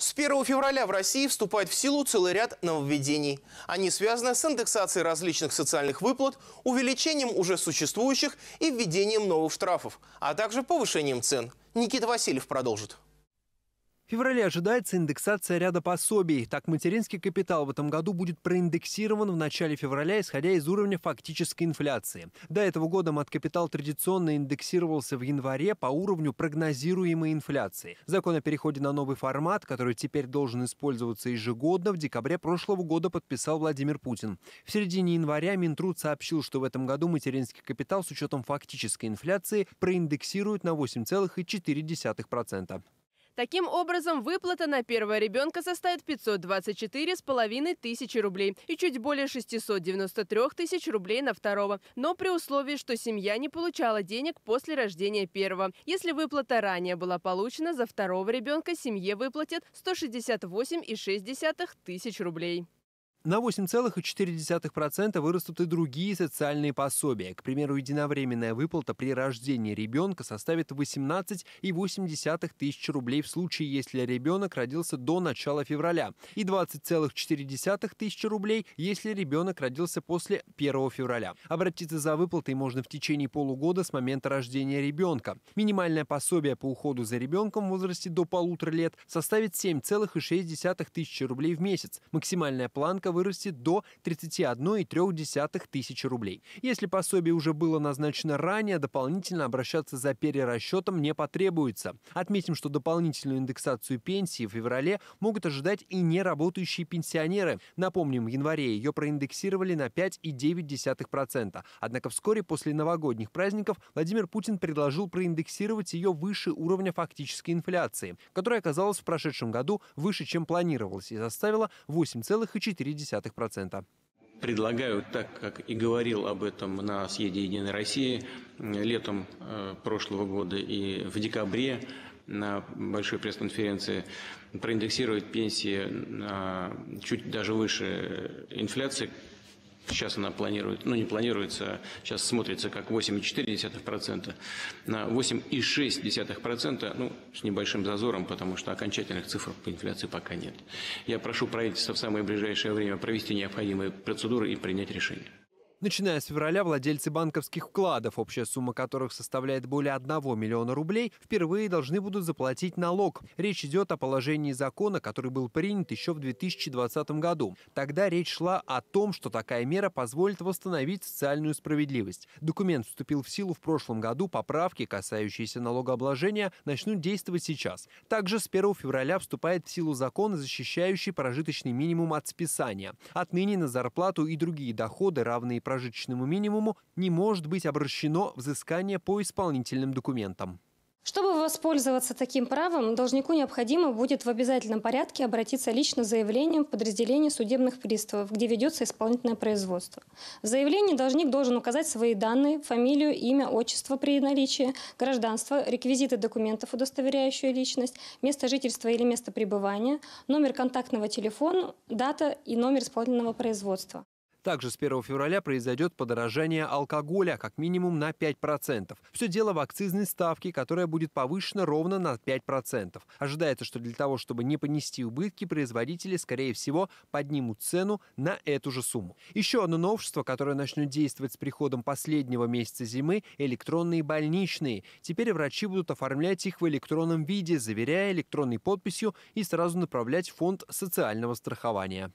С 1 февраля в России вступает в силу целый ряд нововведений. Они связаны с индексацией различных социальных выплат, увеличением уже существующих и введением новых штрафов, а также повышением цен. Никита Васильев продолжит феврале ожидается индексация ряда пособий. Так, материнский капитал в этом году будет проиндексирован в начале февраля, исходя из уровня фактической инфляции. До этого года маткапитал традиционно индексировался в январе по уровню прогнозируемой инфляции. Закон о переходе на новый формат, который теперь должен использоваться ежегодно, в декабре прошлого года подписал Владимир Путин. В середине января Минтруд сообщил, что в этом году материнский капитал с учетом фактической инфляции проиндексирует на 8,4%. Таким образом, выплата на первого ребенка составит 524 с половиной тысячи рублей и чуть более 693 тысяч рублей на второго. Но при условии, что семья не получала денег после рождения первого. Если выплата ранее была получена, за второго ребенка семье выплатят 168,6 тысяч рублей. На 8,4% вырастут и другие социальные пособия. К примеру, единовременная выплата при рождении ребенка составит 18,8 тысяч рублей в случае, если ребенок родился до начала февраля, и 20,4 тысячи рублей, если ребенок родился после 1 февраля. Обратиться за выплатой можно в течение полугода с момента рождения ребенка. Минимальное пособие по уходу за ребенком в возрасте до полутора лет составит 7,6 тысячи рублей в месяц. Максимальная планка человека вырастет до 31,3 тысячи рублей. Если пособие уже было назначено ранее, дополнительно обращаться за перерасчетом не потребуется. Отметим, что дополнительную индексацию пенсии в феврале могут ожидать и неработающие пенсионеры. Напомним, в январе ее проиндексировали на 5,9%. Однако вскоре после новогодних праздников Владимир Путин предложил проиндексировать ее выше уровня фактической инфляции, которая оказалась в прошедшем году выше, чем планировалось и составила 8,4%. 0,3%. Предлагаю, так как и говорил об этом на съезде «Единой России» летом э, прошлого года и в декабре на большой пресс-конференции, проиндексировать пенсии чуть даже выше инфляции, Сейчас она планирует, ну не планируется, а сейчас смотрится как 8,4%, на 8,6%, ну с небольшим зазором, потому что окончательных цифр по инфляции пока нет. Я прошу правительство в самое ближайшее время провести необходимые процедуры и принять решение. Начиная с февраля владельцы банковских вкладов, общая сумма которых составляет более 1 миллиона рублей, впервые должны будут заплатить налог. Речь идет о положении закона, который был принят еще в 2020 году. Тогда речь шла о том, что такая мера позволит восстановить социальную справедливость. Документ вступил в силу в прошлом году, поправки, касающиеся налогообложения, начнут действовать сейчас. Также с 1 февраля вступает в силу закон, защищающий прожиточный минимум от списания. Отныне на зарплату и другие доходы, равные прожиточному минимуму не может быть обращено взыскание по исполнительным документам. Чтобы воспользоваться таким правом, должнику необходимо будет в обязательном порядке обратиться лично с заявлением в подразделение судебных приставов, где ведется исполнительное производство. В заявлении должник должен указать свои данные, фамилию, имя, отчество при наличии, гражданство, реквизиты документов, удостоверяющие личность, место жительства или место пребывания, номер контактного телефона, дата и номер исполнительного производства. Также с 1 февраля произойдет подорожание алкоголя как минимум на 5%. Все дело в акцизной ставке, которая будет повышена ровно на 5%. Ожидается, что для того, чтобы не понести убытки, производители, скорее всего, поднимут цену на эту же сумму. Еще одно новшество, которое начнет действовать с приходом последнего месяца зимы – электронные больничные. Теперь врачи будут оформлять их в электронном виде, заверяя электронной подписью и сразу направлять в фонд социального страхования.